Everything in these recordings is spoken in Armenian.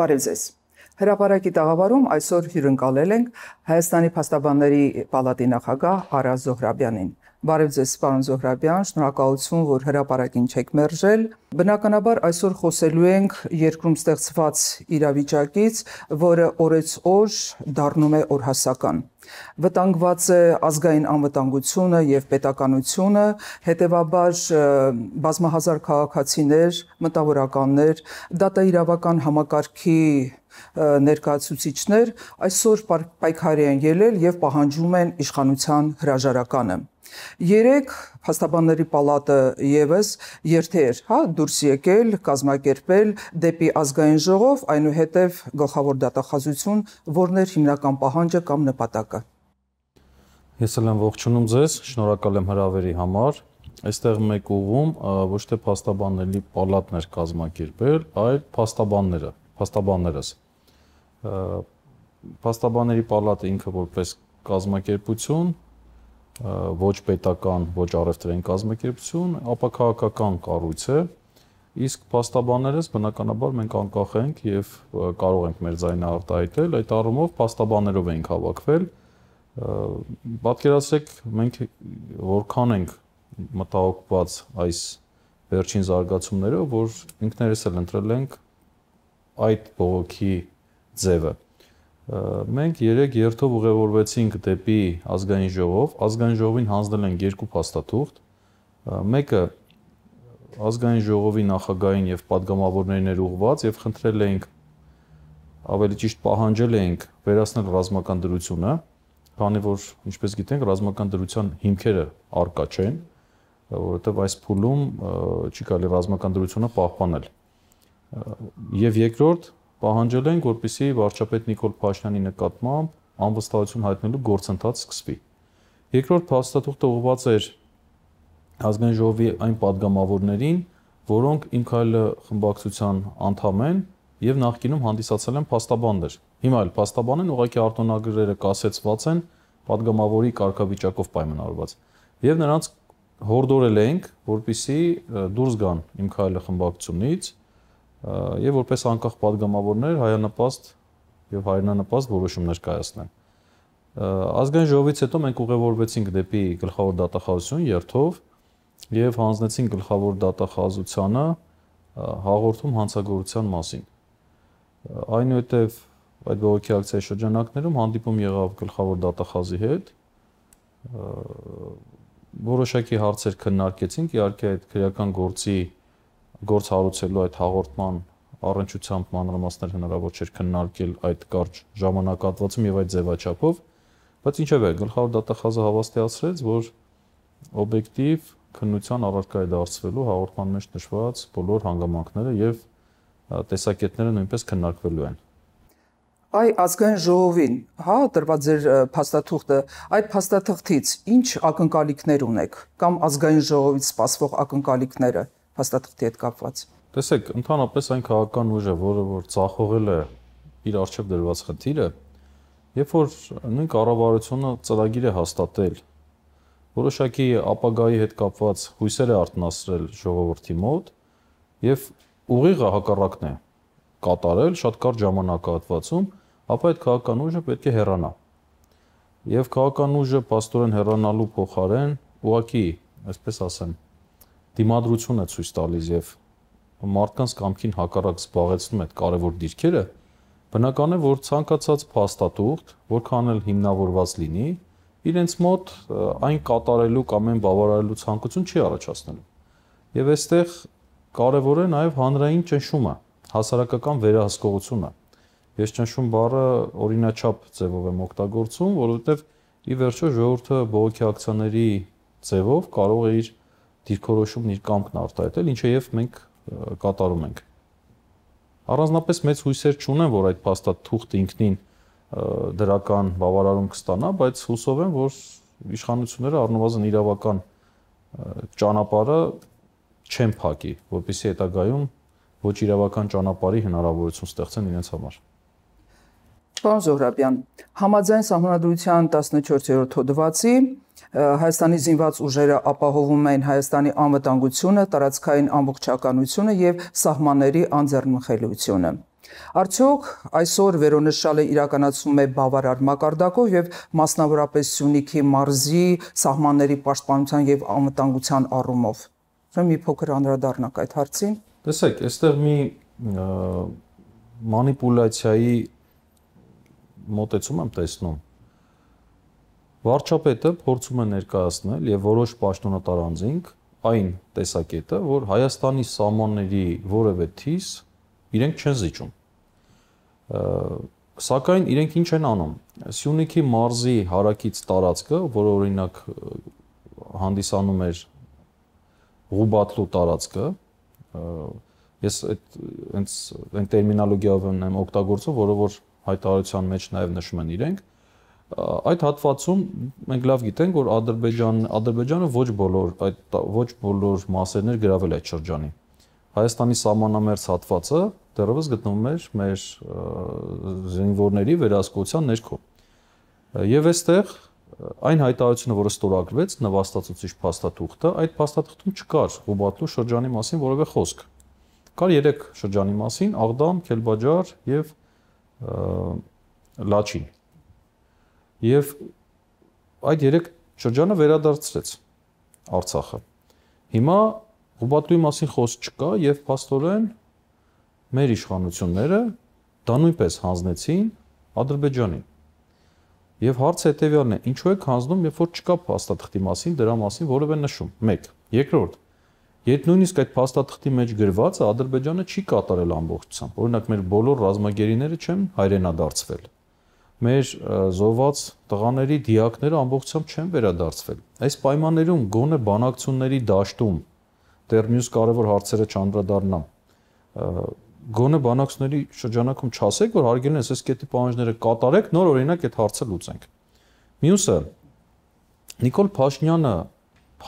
Բարև ձեզ։ Հրապարակի տաղավարում այսօր հյուրընկալել ենք Հայաստանի Փաստաբանների պալատի նախագահ Արա Զոհրաբյանին։ Բարև ձեզ, պարոն Զոհրաբյան, շնորհակալություն, որ հրաապարակին չեք մերժել։ Բնականաբար այսօր խոսելու ենք երկրում ստեղծված իրավիճակից, որը օրեցօր դառնում է օրհասական։ Վտանգված է ազգային անվտանգությունը եւ պետականությունը, հետեւաբար բազմահազար քաղաքացիներ, մտավորականներ, դատաիրավական համակարգի ներկայացուցիչներ այսօր պայքարի են ելել եւ պահանջում են իշխանության հրաժարականը։ Երեք հաստաբանների պալատը եւս երթեր, հա, դուրս եկել, կազմակերպել դեպի ազգային ժողով, այնուհետև գլխավոր դատախազություն, որն էր հիմնական պահանջը կամ նպատակը։ Ես էլ եմ ողջունում ձեզ, շնորհակալ եմ հրավերի համար։ Այստեղ մեկ ուղում ոչ թե փաստաբանների պալատներ կազմակերպել, այլ փաստաբանները, փաստաբաններս։ Փաստաբանների պալատը ինքը որպես կազմակերպություն ոչ պետական, ոչ առևտրային կազմակերպություն, ապա քաղաքական կառույց է։ Իսկ փաստաբաններս բնականաբար մենք անկախ ենք եւ կարող ենք մեր ձայնը արտահայտել, այդ առումով փաստաբաններով ենք հավաքվել։ Պատկերացրեք, մենք որքան ենք մտահոգված այս վերջին զարգացումներով, որ ինքներս էլ ընտրել ենք այդ բողոքի ձևը մենք երեք երթով ուղևորվեցինք դեպի ազգային ժողով, ազգային ժողովին հանձնել են երկու փաստաթուղթ, մեկը ազգային ժողովի նախագահային եւ падգամավորներին էր ուղված եւ խնդրել էինք ավելի ճիշտ պահանջել էինք վերացնել ռազմական դրությունը, քանի որ ինչպես գիտենք, ռազմական դրության հիմքերը արկա չեն, որովհետեւ այս փուլում չի կարելի ռազմական դրությունը պահպանել։ Եվ երկրորդ պահանջել ենք, որպեսզի վարչապետ Նիկոլ Փաշինյանի նկատմամբ անվստահություն հայտնելու գործընթաց սկսվի։ Երկրորդ փաստաթուղթը ուղղված էր ազգային ժողովի այն падգամավորներին, որոնք ինքայլը խմբակցության անդամ են եւ նախկինում հանդիսացել են փաստաբաններ։ Հիմա էլ փաստաբանեն ուղղակի արտոնագրերը կասեցված են падգամավորի կարգավիճակով պայմանավորված։ Եվ նրանց հորդորել ենք, որպիսի դուրս գան Իմ քայլը խմբակցությունից եւ որպես անկախ падգամավորներ հայանպաստ եւ հայրենանպաստ որոշումներ կայացնեն։ Ազգային ժողովից հետո մենք ուղևորվեցինք դեպի գլխավոր դատախազություն երթով եւ հանձնեցին գլխավոր դատախազությանը հաղորդում հանցագործության մասին։ Այնուհետև այդ բողոքի ակցիայի շրջանակներում հանդիպում եղավ գլխավոր դատախազի հետ որոշակի հարցեր քննարկեցինք, իհարկե այդ քրեական գործի գործ հարուցելու այդ հաղորդման առնչությամբ մանրամասներ հնարավոր չէր քննարկել այդ կարճ ժամանակահատվածում եւ այդ ձևաչափով, բայց ինչևէ գլխավոր դատախազը հավաստիացրեց, որ օբյեկտիվ քննության առարկա է դարձվելու հաղորդման մեջ նշված բոլոր հանգամանքները եւ տեսակետները նույնպես քննարկվելու են։ Այ ազգային ժողովին, հա, տրված ձեր փաստաթուղթը, այդ փաստաթղթից ինչ ակնկալիքներ ունեք կամ ազգային ժողովից սպասվող ակնկալիքները հաստատքի հետ կապված։ Տեսեք, ընդհանրապես այն քաղաքական ուժը, որը որ ցախողել է իր արժեվ դրված խնդիրը, երբ որ նույն կառավարությունը ծրագիր է հաստատել, որոշակի ապագայի հետ կապված հույսեր է արտնասրել ժողովրդի մոտ եւ ուղիղը հակառակն է կատարել շատ կարճ ժամանակահատվածում, ապա այդ քաղաքական ուժը պետք է հեռանա։ Եվ քաղաքական ուժը աստորեն հեռանալու փոխարեն ուղակի, այսպես ասեմ, դիմադրություն է ցույց տալիս եւ մարդկանց կամքին հակառակ զբաղեցնում այդ կարևոր դիրքերը, բնական է, որ ցանկացած փաստաթուղթ, որքան էլ հիմնավորված լինի, իրենց մոտ այն կատարելու կամ այն բավարարելու ցանկություն չի առաջացնելու։ Եվ այստեղ կարևոր է նաև հանրային ճնշումը, հասարակական վերահսկողությունը։ Ես ճնշում բառը օրինաչափ ձևով եմ օգտագործում, որովհետև ի վերջո ժողովուրդը բողոքի ակցիաների ձևով կարող է իր դիրքորոշումն իր կամքն արտահայտել, ինչեև մենք կատարում ենք։ Առանձնապես մեծ հույսեր չունեմ, որ այդ փաստաթ թուղթը ինքնին դրական բավարարում կստանա, բայց հուսով եմ, որ իշխանությունները առնվազն իրավական ճանապարհը չեն փակի, որովհետեւ հետագայում ոչ իրավական ճանապարհի հնարավորություն ստեղծեն իրենց համար։ Պարոն Զոհրաբյան, համաձայն համանդրության 14-րդ հոդվածի Հայաստանի զինված ուժերը ապահովում են Հայաստանի անվտանգությունը, տարածքային ամբողջականությունը եւ սահմանների անձեռնմխելիությունը։ Արդյոք այսօր վերոնշալը իրականացվում է բավարար մակարդակով եւ մասնավորապես Սյունիքի մարզի սահմանների պաշտպանության եւ անվտանգության առումով։ Ուրեմն մի փոքր անդրադառնանք այդ հարցին։ Տեսեք, այստեղ մի մանիպուլյացիայի մոտեցում եմ տեսնում։ Վարչապետը փորձում է ներկայացնել եւ որոշ պաշտոնատար անձինք այն տեսակետը, որ Հայաստանի սահմանների որևէ թիս իրենք չեն զիջում։ Սակայն իրենք ինչ են անում։ Սյունիքի մարզի հարակից տարածքը, որը օրինակ հանդիսանում էր Ղուբատլու տարածքը, ես այդ հենց այն տերմինոլոգիայով եմ օգտագործում, որը որ հայտարարության մեջ նաև նշում են իրենք, այդ հատվածում մենք լավ գիտենք, որ Ադրբեջան Ադրբեջանը ոչ բոլոր այդ ոչ բոլոր մասերներ գրավել է շրջանի։ Հայաստանի սահմանամերձ հատվածը դեռևս գտնվում էր մեր զինվորների վերահսկողության ներքո։ Եվ այստեղ այն հայտարարությունը, որը ստորագրվեց նվաստացուցիչ փաստաթուղթը, այդ փաստաթղթում չկար Ղուբատլու շրջանի մասին որևէ խոսք։ Կար 3 շրջանի մասին՝ Աղդամ, Քելբաջար եւ լաչին։ Եվ այդ երեք շրջանը վերադարձրեց Արցախը։ Հիմա Ղուբատլուի մասին խոս չկա եւ փաստորեն մեր իշխանությունները դա նույնպես հանձնեցին Ադրբեջանին։ Եվ հարցը հետեւյալն է, ինչու է հանձնում, երբ որ չկա փաստաթղթի մասին, դրա մասին որևէ նշում։ 1. Երկրորդ, Երբ նույնիսկ այդ փաստաթղթի մեջ գրվածը Ադրբեջանը չի կատարել ամբողջությամբ։ Օրինակ մեր բոլոր ռազմագերիները չեն հայրենադարձվել։ Մեր զոհված տղաների դիակները ամբողջությամբ չեն վերադարձվել։ Այս պայմաններում գոնե բանակցությունների դաշտում դեռ մյուս կարևոր հարցերը չանդրադառնամ։ Գոնե բանակցությունների շրջանակում չասեք, որ հարգելն էս այս կետի պահանջները կատարեք, նոր օրինակ այդ հարցը լուծենք։ Մյուսը Նիկոլ Փաշինյանը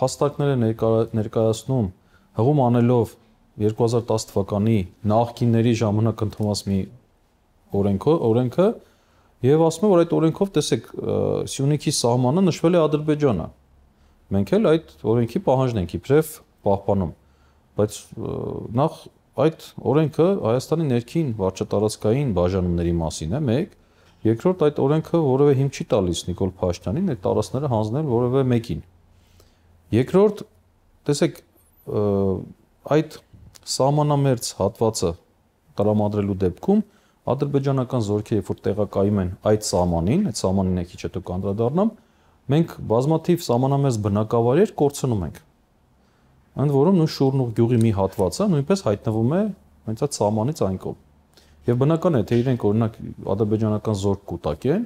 հաստակները ներկայացնում ներկայ հղում անելով 2010 թվականի նախկինների ժամանակ ընդունված մի օրենքը, օրենքը եւ ասում է, որ այդ օրենքով տեսեք Սյունիքի սահմանը նշվել է Ադրբեջանը։ Մենք էլ այդ օրենքի պահանջն ենք իբրև պահպանում։ Բայց նախ այդ օրենքը Հայաստանի ներքին վարչատարածքային բաժանումների մասին է, մեկ, երկրորդ այդ օրենքը որևէ հիմ չի տալիս Նիկոլ Փաշտյանին այդ տարածքները հանձնել որևէ մեկին։ Երկրորդ, տեսեք, այդ սահմանամերձ հատվածը տրամադրելու դեպքում ադրբեջանական զորքերը երբ որ տեղակայում են այդ սահմանին, այդ սահմանին է քիչ հետո կանդրադառնամ, մենք բազմաթիվ սահմանամերձ բնակավայրեր կորցնում ենք։ Ընդ որում նույն Շուրնուղ գյուղի մի հատվածը նույնպես հայտնվում է հենց այդ սահմանից այն կողմ։ Եվ բնական է, թե իրենք օրինակ ադրբեջանական զորք կուտակեն,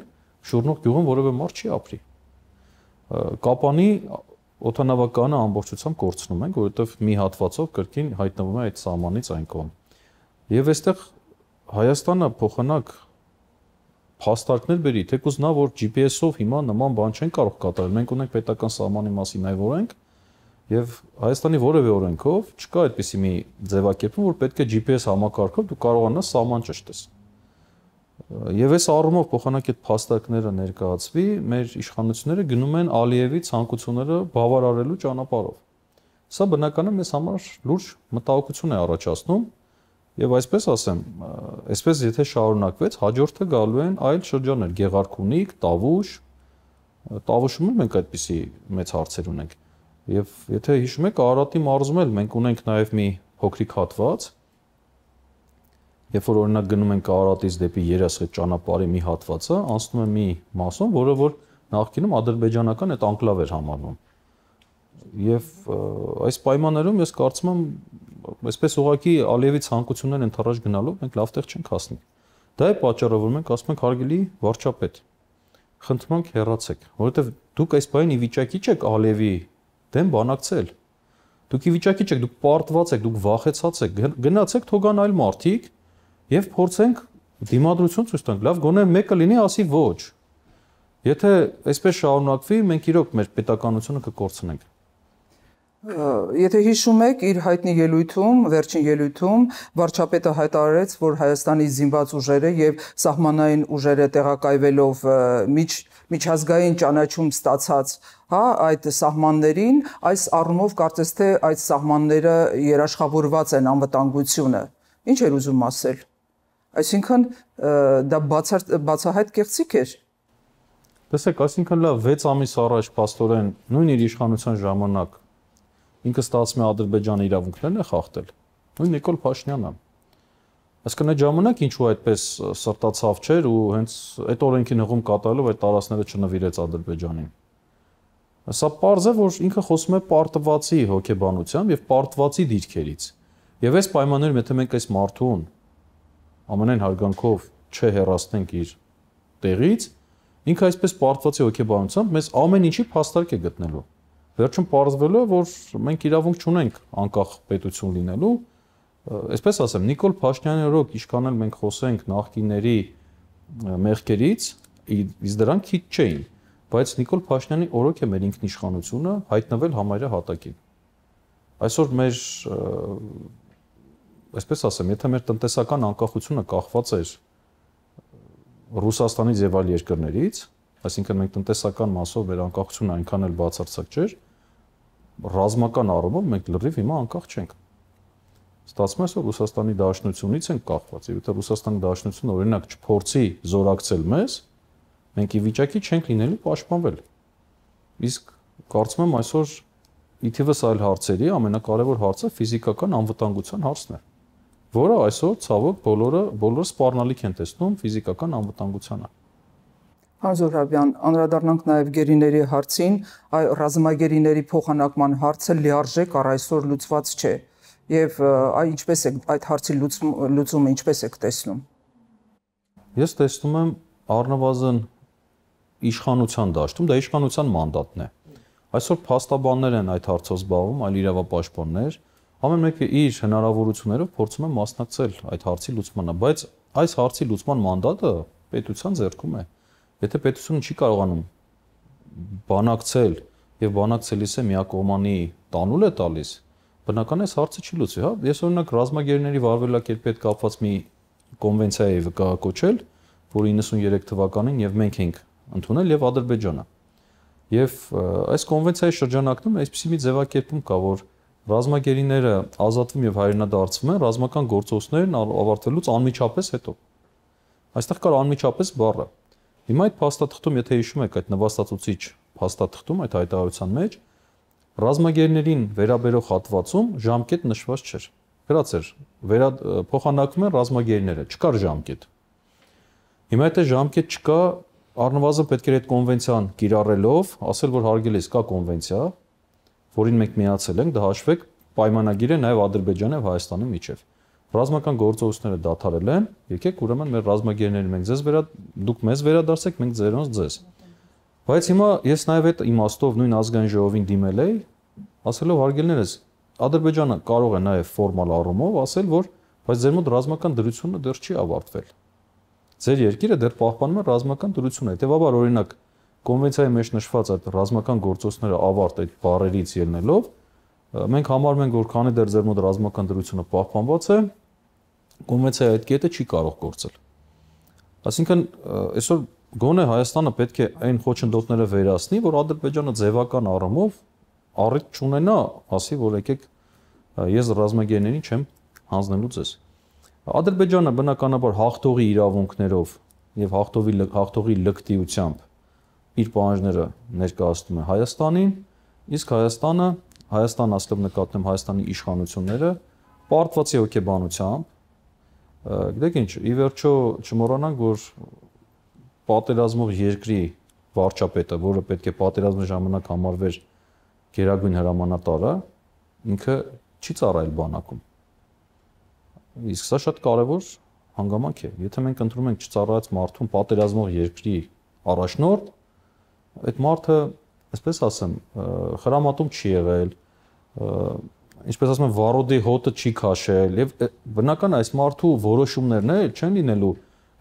Շուրնուղ գյուղում որևէ մարդ չի ապրի։ Կապանի օթանավականը ամբողջությամբ կորցնում ենք, որովհետև մի հատվածով կրկին հայտնվում է այդ սահմանից այն կողմ։ Եվ այստեղ Հայաստանը փոխանակ փաստարկներ բերի, թեկուզ նա որ GPS-ով հիմա նման բան չեն կարող կատարել։ Մենք ունենք պետական սահմանի մասին այ որենք եւ Հայաստանի որևէ օրենքով չկա այդպիսի մի ձևակերպում, որ պետք է GPS համակարգով դու կարողանաս սահման ճշտես։ Եվ այս առումով փոխանակ այդ փաստարկները ներկայացվի, մեր իշխանությունները գնում են Ալիևի ցանկությունները բավարարելու ճանապարհով։ Սա բնականաբար մեզ համար լուրջ մտահոգություն է առաջացնում, եւ այսպես ասեմ, այսպես եթե շարունակվեց, հաջորդը գալու են այլ շրջաններ՝ Գեղարքունիք, Տավուշ։ Տավուշում էլ մենք այդպիսի մեծ հարցեր ունենք։ Եվ եթե հիշում եք, Արարատի մարզում էլ մենք ունենք նաեւ մի փոքրիկ հատված, Երբ որ օրինակ գնում ենք Արարատից դեպի Երաս այդ ճանապարհի մի հատվածը, անցնում է մի մասում, որը որ նախկինում ադրբեջանական այդ անկլավ էր համարվում։ Եվ այս պայմաններում ես կարծում եմ, այսպես ուղակի Ալիևի ցանկություններ ընթരാճ գնալով մենք լավ տեղ չենք հասնի։ Դա է պատճառը, որ մենք ասում ենք հարգելի վարչապետ, խնդրում ենք հեռացեք, որովհետև դուք այս բանին ի վիճակի չեք Ալիևի դեմ բանակցել։ Դուք ի վիճակի չեք, դուք պարտված եք, դուք վախեցած եք, գնացեք թողան այլ մարդիկ, եւ փորձենք դիմադրություն ցույց տանք։ Լավ, գոնե մեկը լինի, ասի ոչ։ Եթե այսպես շարունակվի, մենք իրոք մեր պետականությունը կկորցնենք։ Եթե հիշում եք, իր հայտնի ելույթում, վերջին ելույթում վարչապետը հայտարարեց, որ Հայաստանի զինված ուժերը եւ սահմանային ուժերը տեղակայվելով միջ միջազգային ճանաչում ստացած, հա, այդ սահմաններին, այս առումով կարծես թե այդ սահմանները երաշխավորված են անվտանգությունը։ Ինչ էր ուզում ասել։ Այսինքն դա բացա բացահայտ կեղծիք էր։ Տեսեք, այսինքն լավ 6 ամիս առաջ Պաստորեն նույն իր իշխանության ժամանակ ինքը ստացվում է Ադրբեջանի իրավունքներն է խախտել։ Նույն Նիկոլ Փաշինյանը։ Այսինքն այդ ժամանակ ինչու այդպես սրտացավ չէր ու հենց այդ օրենքի նղում կատարելով այդ տարածները չնվիրեց Ադրբեջանին։ Սա պարզ է, որ ինքը խոսում է պարտվածի հոգեբանությամբ եւ պարտվածի դիրքերից։ Եվ այս պայմաններում, եթե մենք այս մարդուն ամենայն հարգանքով չհեռացնենք իր տեղից, ինքը այսպես պարտվածի հոգեբանությամբ մեզ ամեն ինչի փաստարկ է գտնելու։ Վերջում ողջվելու է, որ մենք իրավունք չունենք անկախ պետություն լինելու։ Այսպես ասեմ, Նիկոլ Փաշինյանի օրոք իշքանել մենք խոսենք նախկիների մեղքերից, իսկ դրանք քիչ չէին, բայց Նիկոլ Փաշինյանի օրոք է մեր ինքնիշխանությունը հայտնվել համարյա հատակին։ Այսօր մեր այսպես ասեմ, եթե մեր տնտեսական անկախությունը կախված էր Ռուսաստանից եւ այլ երկրներից, այսինքն մենք տնտեսական մասով մեր անկախությունը այնքան էլ բացարձակ չէր, ռազմական առումով մենք լրիվ հիմա անկախ չենք։ Ստացվում է, որ Ռուսաստանի Դաշնությունից են կախված, եւ եթե Ռուսաստանի Դաշնությունը օրինակ չփորձի զորակցել մեզ, մենք ի վիճակի չենք լինելու պաշտպանվել։ Իսկ կարծում եմ այսօր ի թիվս այլ հարցերի ամենակարևոր հարցը ֆիզիկական անվտանգության հարցն է։ հարց որը այսօր ցավոք բոլորը բոլորը սպառնալիք են տեսնում ֆիզիկական անվտանգությանը։ Հանզորաբյան, անդրադառնանք նաև գերիների հարցին, այ ռազմագերիների փոխանակման հարցը լիարժեք առ այսօր լուծված չէ։ Եվ այ ինչպես է այդ հարցի լուծումը ինչպես է տեսնում։ Ես տեսնում եմ առնվազն իշխանության դաշտում, դա իշխանության մանդատն է։ Այսօր փաստաբաններ են այդ հարցով զբաղվում, այլ իրավապաշտպաններ, Ամեն մեկը իր հնարավորություններով փորձում է մասնակցել այդ հարցի լուծմանը, բայց այս հարցի լուծման մանդատը պետության ձեռքում է։ Եթե պետությունը չի կարողանում բանակցել եւ բանակցելիս է միակողմանի տանուլ է տալիս, բնական է հարցը չի լուծվի, հա։ Ես օրինակ ռազմագերիների վարվելակերպի հետ կապված մի կոնվենցիա է վկայակոչել, որ 93 թվականին եւ մենք ենք ընդունել եւ Ադրբեջանը։ Եվ այս կոնվենցիայի շրջանակում այսպիսի մի ձևակերպում կա, որ ռազմագերիները ազատվում եւ հայրենադարձվում են ռազմական գործողություններն ավարտելուց անմիջապես հետո։ Այստեղ կար անմիջապես բառը։ Հիմա այդ փաստաթղթում, եթե հիշում եք այդ նվաստացուցիչ փաստաթղթում, այդ հայտարարության մեջ ռազմագերիներին վերաբերող հատվածում ժամկետ նշված չէր։ Գրած էր վերա փոխանակվում են ռազմագերիները, չկար ժամկետ։ Հիմա եթե ժամկետ չկա, առնվազն պետք էր այդ կոնվենցիան կիրառելով ասել, որ հարգելիս կա կոնվենցիա, որին մենք միացել ենք, դա հաշվեք պայմանագիրը նաև Ադրբեջանի եւ Հայաստանի միջև։ Ռազմական գործողությունները դադարել են, եկեք ուրեմն մեր ռազմագերներին մենք ձեզ վերա դուք մեզ վերադարձեք, մենք ձերոնց ձեզ։ Բայց հիմա ես նաև այդ իմաստով նույն ազգային ժողովին դիմել էի, ասելով հարգելներս, Ադրբեջանը կարող է նաև ֆորմալ առումով ասել, որ բայց ձեր մոտ ռազմական դրությունը դեռ չի ավարտվել։ Ձեր երկիրը դեռ պահպանում է ռազմական դրությունը։ Հետևաբար օրինակ կոնվենցիայի մեջ նշված այդ ռազմական գործոցները ավարտ այդ բարերից ելնելով մենք համարում ենք որ քանի դեռ ձեր մոտ ռազմական դրությունը պահպանված է կոնվենցիայի այդ կետը չի կարող գործել այսինքն այսօր գոնե Հայաստանը պետք է այն խոչընդոտները վերացնի որ Ադրբեջանը ձևական առումով առիթ չունենա ասի որ եկեք ես ռազմագերներին չեմ հանձնելու ձեզ Ադրբեջանը բնականաբար հաղթողի իրավունքներով եւ հաղթողի հաղթողի լկտիությամբ իր պահանջները ներկայացնում է Հայաստանին, իսկ Հայաստանը, Հայաստան ասելով նկատում Հայաստանի իշխանությունները պարտված է հոգեբանությամբ գիտեք ինչ, ի վերջո չմոռանանք, որ պատերազմող երկրի վարչապետը, որը պետք է պատերազմի ժամանակ համարվեր գերագույն հրամանատարը, ինքը չի ծառայել բանակում։ Իսկ սա շատ կարևոր հանգամանք է։ Եթե մենք ընտրում ենք չծառայած մարդուն պատերազմող երկրի առաջնորդ, այդ մարդը, այսպես ասեմ, խրամատում չի եղել, ինչպես ասում են, վարոդի հոտը չի քաշել եւ բնական այս մարդու որոշումներն էլ չեն լինելու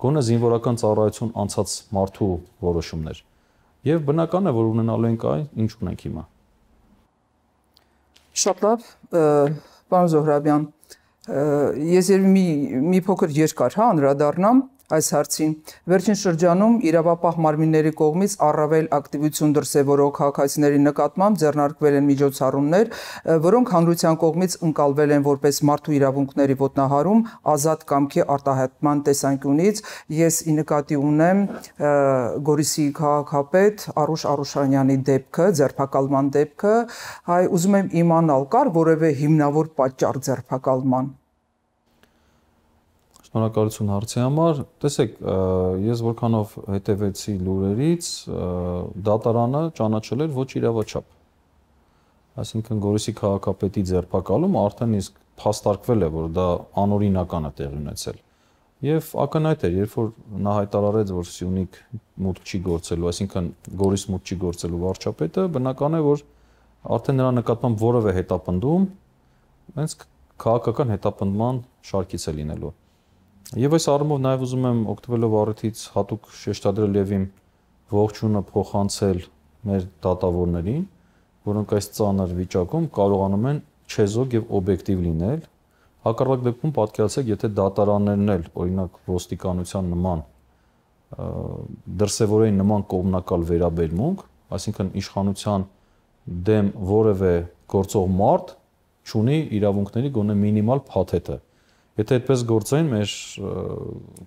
գոնե զինվորական ծառայություն անցած մարդու որոշումներ։ Եվ բնական է, որ ունենալու ենք այն, ինչ ունենք հիմա։ Շատ լավ, պարոն Զոհրաբյան, ես երբ մի մի փոքր երկար հա անդրադառնամ, այս հարցին։ Վերջին շրջանում իրավապահ մարմինների կողմից առավել ակտիվություն դրսևորող քաղաքացիների նկատմամբ ձեռնարկվել են միջոցառումներ, որոնք հանրության կողմից ընկալվել են որպես մարդու իրավունքների ոտնահարում ազատ կամքի արտահայտման տեսանկյունից։ Ես ի նկատի ունեմ Գորիսի քաղաքապետ Արուշ Արուշանյանի դեպքը, ձերբակալման դեպքը։ Հայ ուզում եմ իմանալ, կար որևէ հիմնավոր պատճառ ձերբակալման։ Շնորհակալություն հարցի համար։ Տեսեք, ես որքանով հետևեցի լուրերից, դատարանը ճանաչել էր ոչ իրավաչափ։ Այսինքն Գորիսի քաղաքապետի ձերբակալումը արդեն իսկ փաստարկվել է, որ դա անօրինական է տեղի ունեցել։ Եվ ակնհայտ էր, երբ որ նա հայտարարեց, որ Սյունիք մուտք չի գործելու, այսինքն Գորիս մուտք չի գործելու վարչապետը, բնական է, որ արդեն նրա նկատմամբ որևէ հետապնդում հենց քաղաքական հետապնդման շարքից է լինելու։ Եվ այս առումով նաև ուզում եմ օգտվելով առիթից հատուկ շեշտադրել եւ իմ ողջունը փոխանցել մեր դատավորներին, որոնք այս ծանր վիճակում կարողանում են չեզոք եւ օբյեկտիվ լինել։ Հակառակ դեպքում պատկերացեք, եթե դատարաններն էլ, օրինակ, ոստիկանության նման դրսևորեին նման կողմնակալ վերաբերմունք, այսինքն իշխանության դեմ որևէ գործող մարդ չունի իրավունքների գոնե մինիմալ փաթեթը։ Եթե այդպես գործեն, մեր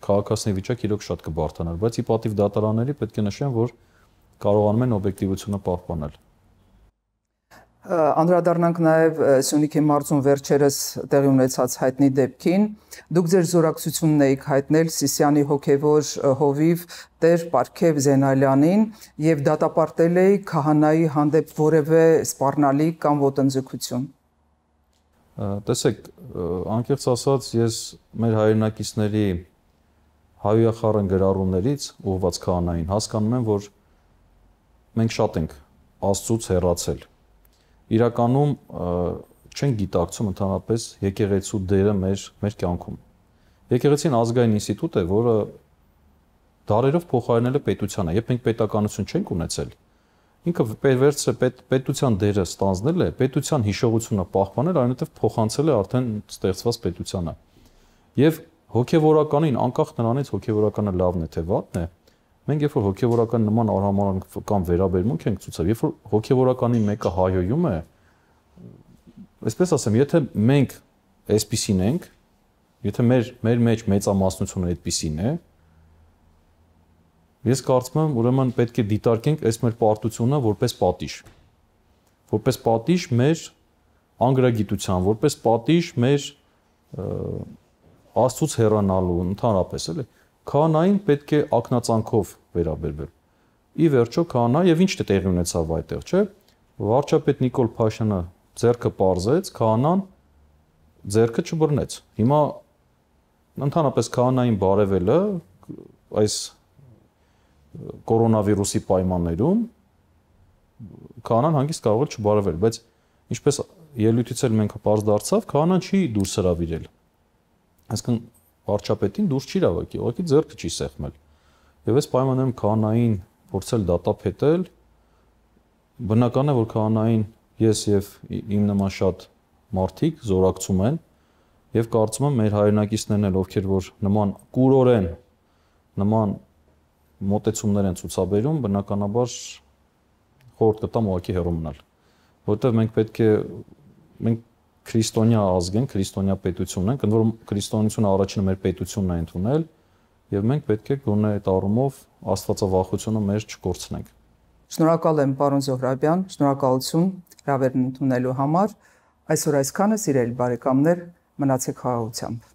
քաղաքացիների վիճակը իրոք շատ կբարթանար, բայց ի պատիվ դատարանների պետք է նշեմ, որ կարողանում են օբյեկտիվությունը պահպանել։ Անդրադառնանք նաև Սյունիքի մարզում վերջերս տեղի ունեցած հայտնի դեպքին։ Դուք ձեր զորակցությունն եք հայտնել Սիսյանի հոգևոր հովիվ Տեր Պարքև Զենալյանին եւ դատապարտել էի քահանայի հանդեպ որևէ սпарնալի կամ ոտնձգություն տեսեք, անկեղծ ասած, ես մեր հայրենակիցների հայուախառն գրառումներից ուղված քահանային հասկանում եմ, որ մենք շատ ենք Աստծուց հեռացել։ Իրականում չեն գիտակցում ընդհանրապես եկեղեցու դերը մեր մեր կյանքում։ Եկեղեցին ազգային ինստիտուտ է, որը դարերով փոխարինել է պետությանը։ Եթե մենք պետականություն չենք ունեցել, ինքը վերջը պետ, պետության դերը ստանձնել է, պետության հիշողությունը պահպանել, այնուհետև փոխանցել է արդեն ստեղծված պետությանը։ Եվ հոգևորականին անկախ նրանից հոգևորականը լավն է թե վատն է, մենք երբ որ հոգևորական նման արհամարանք կամ վերաբերմունք ենք ցուցել, երբ որ հոգևորականի մեկը հայոյում է, այսպես ասեմ, եթե մենք այսպիսին ենք, եթե մեր մեր մեջ մեծամասնությունը այդպիսին է, մեծ Ես կարծում եմ, ուրեմն պետք է դիտարկենք այս մեր պարտությունը որպես պատիժ։ Որպես պատիժ մեր անգրագիտության, որպես պատիժ մեր աստծուց հեռանալու ընդհանրապես, էլի։ Քանային պետք է ակնածանքով վերաբերվել։ Ի վերջո քանա եւ ինչ տեղի ունեցավ այդտեղ, չէ՞։ Վարչապետ Նիկոլ Փաշյանը ձերքը parzեց, քանան ձերքը չբռնեց։ Հիմա ընդհանրապես քանային բարևելը այս կորոնավիրուսի պայմաններում քահանան հանգիստ կարող է չբարվել, բայց ինչպես ելույթից էլ մենք բարձ դարձավ, քահանան չի դուրս հravirել։ Այսինքն վարչապետին դուրս չի հավաքի, ուղղակի ձեռքը չի սեղմել։ Եվ այս պայմաններում քահանային փորձել դատապետել բնական է որ քահանային ես եւ իմ նման շատ մարդիկ զորակցում են եւ կարծում եմ մեր հայրենակիցներն էլ ովքեր որ նման կուրորեն նման մոտեցումներ են ցուցաբերում, բնականաբար խորտ կտամ ուղակի հեռու մնալ։ Որտեւ մենք պետք է մենք քրիստոնյա ազգ ենք, քրիստոնյա պետություն ենք, ընդ որ քրիստոնեությունը առաջինը մեր պետությունն է ընդունել, եւ մենք պետք է գոնե այդ առումով աստվածավախությունը մեր չկորցնենք։ Շնորհակալ եմ պարոն Զոհրաբյան, շնորհակալություն հրավերն ընդունելու համար։ Այսօր այսքանը, սիրելի բարեկամներ, մնացեք խաղաղությամբ։